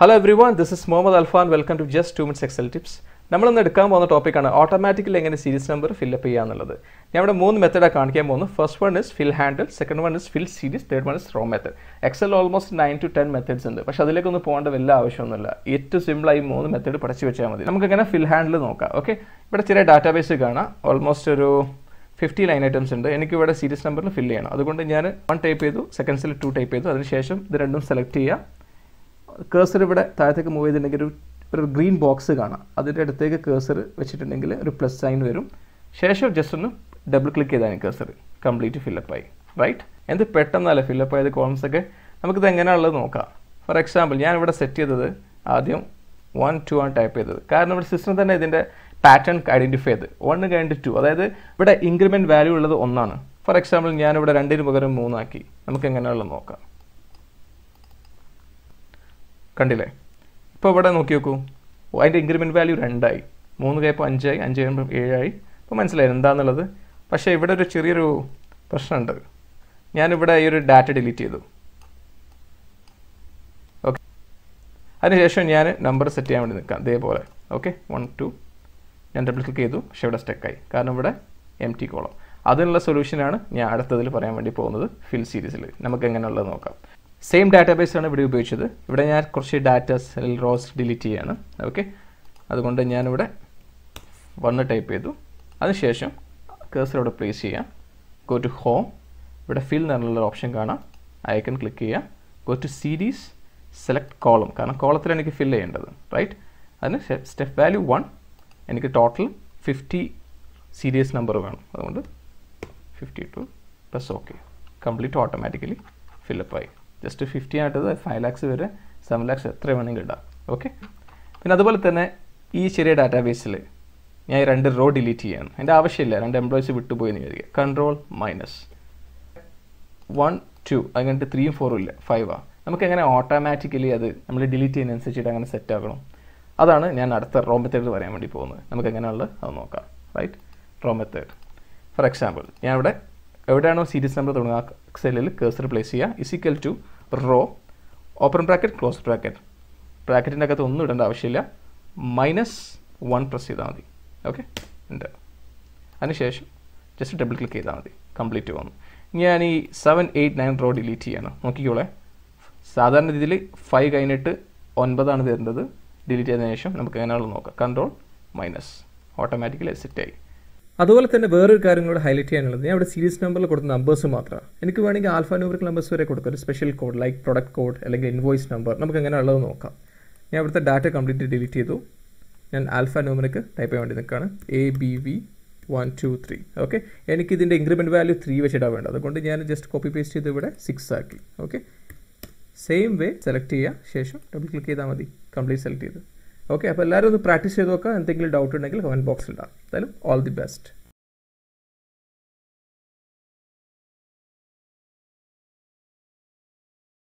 hello everyone this is Muhammad Alfan welcome to just two minutes Excel tips നമ്മളിന്ന് എടുക്കാൻ പോകുന്ന ടോപ്പിക്കാണ് ഓട്ടോമാറ്റിക്കലി എങ്ങനെ സീരീസ് നമ്പർ ഫില്ലപ്പ് ചെയ്യുക എന്നുള്ളത് ഞാൻ ഇവിടെ മൂന്ന് മെത്തേഡാണ് കാണിക്കാൻ പോകുന്നത് first one is fill handle second one is fill series third one is row method Excel almost nine to ten methods ഉണ്ട് പക്ഷേ അതിലേക്കൊന്നും പോകേണ്ട വല്ല ആവശ്യമൊന്നുമില്ല ഏറ്റവും സിമ്പിളായി മൂന്ന് മെത്തേഡ് പഠിച്ചു വെച്ചാൽ മതി നമുക്ക് ഇങ്ങനെ ഫിൽ ഹാൻഡിൽ നോക്കാം ഓക്കെ ഇവിടെ ചെറിയ ഡാറ്റാബേസ് കാണാം ഓൾമോസ്റ്റ് ഒരു ഫിഫ്റ്റി ലൈൻ ഐറ്റംസ് ഉണ്ട് എനിക്ക് ഇവിടെ സീരീസ് നമ്പറിൽ ഫില്ല് ചെയ്യണം അതുകൊണ്ട് ഞാൻ വൺ ടൈപ്പ് ചെയ്തു സെക്കൻഡ് സെക്കൻഡ്സിൽ ടു ടൈപ്പ് ചെയ്തു അതിനുശേഷം ഇത് രണ്ടും സെലക്ട് ചെയ്യുക കേസർ ഇവിടെ താഴത്തേക്ക് മൂവ് ചെയ്തിട്ടുണ്ടെങ്കിൽ ഒരു ഒരു ഗ്രീൻ ബോക്സ് കാണാം അതിൻ്റെ അടുത്തേക്ക് കേസർ വെച്ചിട്ടുണ്ടെങ്കിൽ ഒരു പ്ലസ് സൈൻ വരും ശേഷം ജസ്റ്റ് ഒന്ന് ഡബിൾ ക്ലിക്ക് ചെയ്താണ് കേസർ കംപ്ലീറ്റ് ഫില്ലപ്പായി റൈറ്റ് എന്ത് പെട്ടെന്നല്ല ഫില്ലപ്പ് ആയത് കോളംസ് ഒക്കെ നമുക്കിത് എങ്ങനെയാണുള്ളത് നോക്കാം ഫോർ എക്സാമ്പിൾ ഞാൻ ഇവിടെ സെറ്റ് ചെയ്തത് ആദ്യം വൺ ടു ആണ് ടൈപ്പ് ചെയ്തത് കാരണം ഇവിടെ സിസ്റ്റം തന്നെ ഇതിൻ്റെ പാറ്റേൺ ഐഡൻറ്റിഫൈ ചെയ്ത് വൺ കഴിഞ്ഞിട്ട് ടു അതായത് ഇവിടെ ഇൻക്രിമെൻറ്റ് വാല്യൂ ഉള്ളത് ഒന്നാണ് ഫോർ എക്സാമ്പിൾ ഞാനിവിടെ രണ്ടിന് പകരം മൂന്നാക്കി നമുക്ക് എങ്ങനെയുള്ളത് നോക്കാം കണ്ടില്ലേ ഇപ്പോൾ ഇവിടെ നോക്കി നോക്കൂ അതിൻ്റെ ഇൻക്രിമെൻറ്റ് വാല്യൂ രണ്ടായി മൂന്ന് കയപ്പോൾ അഞ്ചായി അഞ്ച് കഴിയുമ്പോൾ ഏഴായി അപ്പോൾ മനസ്സിലായി എന്താണെന്നുള്ളത് പക്ഷേ ഇവിടെ ഒരു ചെറിയൊരു പ്രശ്നമുണ്ട് ഞാനിവിടെ ഈ ഒരു ഡാറ്റ ഡിലീറ്റ് ചെയ്തു ഓക്കെ അതിനുശേഷം ഞാൻ നമ്പർ സെറ്റ് ചെയ്യാൻ വേണ്ടി നിൽക്കാം ഇതേപോലെ ഓക്കെ വൺ ടു ഞാൻ ഡബിൾ ക്ലിക്ക് ചെയ്തു പക്ഷേ ഇവിടെ സ്റ്റെക്കായി കാരണം ഇവിടെ എം ടി കോളം അതിനുള്ള സൊല്യൂഷനാണ് ഞാൻ അടുത്തതിൽ പറയാൻ വേണ്ടി പോകുന്നത് ഫിൽ സീരീസിൽ നമുക്ക് എങ്ങനെയുള്ളത് നോക്കാം സെയിം ഡാറ്റാബേസാണ് ഇവിടെ ഉപയോഗിച്ചത് ഇവിടെ ഞാൻ കുറച്ച് ഡാറ്റാസ് അല്ലെങ്കിൽ റോസ് ഡിലീറ്റ് ചെയ്യാണ് ഓക്കെ അതുകൊണ്ട് ഞാനിവിടെ വന്ന് ടൈപ്പ് ചെയ്തു അതിനുശേഷം കേസർ ഇവിടെ പ്ലേസ് ചെയ്യാം ഗോ ടു ഹോം ഇവിടെ ഫിൽ എന്നുള്ള ഓപ്ഷൻ കാണാം ഐക്കൺ ക്ലിക്ക് ചെയ്യാം go to series select column കാരണം കോളത്തിലാണ് എനിക്ക് ഫിൽ ചെയ്യേണ്ടത് റൈറ്റ് അതിന് സ്റ്റെപ്പ് വാല്യൂ വൺ എനിക്ക് ടോട്ടൽ ഫിഫ്റ്റി സീരീസ് നമ്പർ വേണം അതുകൊണ്ട് fifty two plus okay complete automatically ഫില്ലപ്പായി ജസ്റ്റ് ഫിഫ്റ്റി ആയിട്ടത് ഫൈവ് ലാക്സ് വരെ സെവൻ ലാക്സ് എത്ര വേണമെങ്കിൽ ഇടാം ഓക്കെ പിന്നെ അതുപോലെ തന്നെ ഈ ചെറിയ ഡാറ്റാബേസിൽ ഞാൻ രണ്ട് റോ ഡിലീറ്റ് ചെയ്യാണ് എൻ്റെ ആവശ്യമില്ല രണ്ട് എംപ്ലോയീസ് വിട്ടുപോയി എന്ന് വിചാരിക്കുക കൺട്രോൾ മൈനസ് വൺ ടു അങ്ങനെ ത്രീയും ഫോറും ഇല്ല ഫൈവാണ് നമുക്ക് എങ്ങനെ ഓട്ടോമാറ്റിക്കലി അത് നമ്മൾ ഡിലീറ്റ് ചെയ്യുന്നതനുസരിച്ചിട്ട് അങ്ങനെ സെറ്റ് ആക്കണം അതാണ് ഞാൻ അടുത്ത റോ മെത്തേഡ് പറയാൻ വേണ്ടി പോകുന്നത് നമുക്ക് എങ്ങനെയുള്ളത് അത് നോക്കാം right row method for example ഞാൻ ഇവിടെ എവിടെയാണോ സീരീസ് നമ്പർ തുടങ്ങുക ആ സെല്ലിൽ കേസർ പ്ലേസ് ചെയ്യുക is equal to row open bracket close bracket ബ്രാക്കറ്റിൻ്റെ അകത്ത് ഒന്നും ഇടേണ്ട ആവശ്യമില്ല മൈനസ് വൺ പ്രസ് ചെയ്താൽ മതി ഓക്കെ ഉണ്ട് അതിനുശേഷം ജസ്റ്റ് ഡബിൾ ക്ലിക്ക് ചെയ്താൽ മതി കംപ്ലീറ്റ് പോകുന്നു ഞാൻ ഈ seven eight nine row delete ചെയ്യണം നോക്കിക്കോളേ സാധാരണ രീതിയിൽ ഫൈവ് കഴിഞ്ഞിട്ട് ഒൻപതാണ് തരുന്നത് ഡിലീറ്റ് ചെയ്തതിനു ശേഷം നമുക്ക് എങ്ങനെയാണല്ലോ നോക്കാം കൺട്രോൾ മൈനസ് ഓട്ടോമാറ്റിക്കലി സെറ്റ് ആയി അതുപോലെ തന്നെ വേറൊരു കാര്യം കൂടെ ഹൈലൈറ്റ് ചെയ്യാനുള്ളത് ഞാൻ ഇവിടെ സീരീസ് നമ്പറിൽ കൊടുത്ത നമ്പേഴ്സ് മാത്രമാണ് എനിക്ക് വേണമെങ്കിൽ ആൽഫ ന്യൂമറിക്കൽ നമ്പേഴ്സ് വരെ കൊടുക്കുക ഒരു special code like product code അല്ലെങ്കിൽ ഇൻവോയ്സ് നമ്പർ നമുക്ക് എങ്ങനെ ഉള്ളത് നോക്കാം ഞാൻ ഇവിടുത്തെ ഡാറ്റ കംപ്ലീറ്റ് ഡിലീറ്റ് ചെയ്തു ഞാൻ ആൽഫ ന്യൂമറിക്ക് ടൈപ്പ് ചെയ്യാൻ വേണ്ടി നിൽക്കുകയാണ് A B V one two three okay ഇതിൻ്റെ ഇൻക്രിമെൻറ്റ് വാല്യൂ ത്രീ വെച്ചിടാൻ വേണ്ട അതുകൊണ്ട് ഞാൻ ജസ്റ്റ് കോപ്പി പേസ്റ്റ് ചെയ്ത് ഇവിടെ സിക്സ് ആക്കി ഓക്കെ സെയിം വേ സെലക്ട് ചെയ്യുക ശേഷം ഡബിൾ ക്ലിക്ക് ചെയ്താൽ മതി കംപ്ലീറ്റ് സെലക്ട് ചെയ്ത് ഓക്കെ അപ്പോൾ എല്ലാവരും ഒന്ന് പ്രാക്ടീസ് ചെയ്ത് നോക്കുക എന്തെങ്കിലും ഡൗട്ട് ഉണ്ടെങ്കിൽ കമൻറ്റ് ബോക്സിൽ ഇടാം എന്തായാലും ഓൾ ദി ബെസ്റ്റ്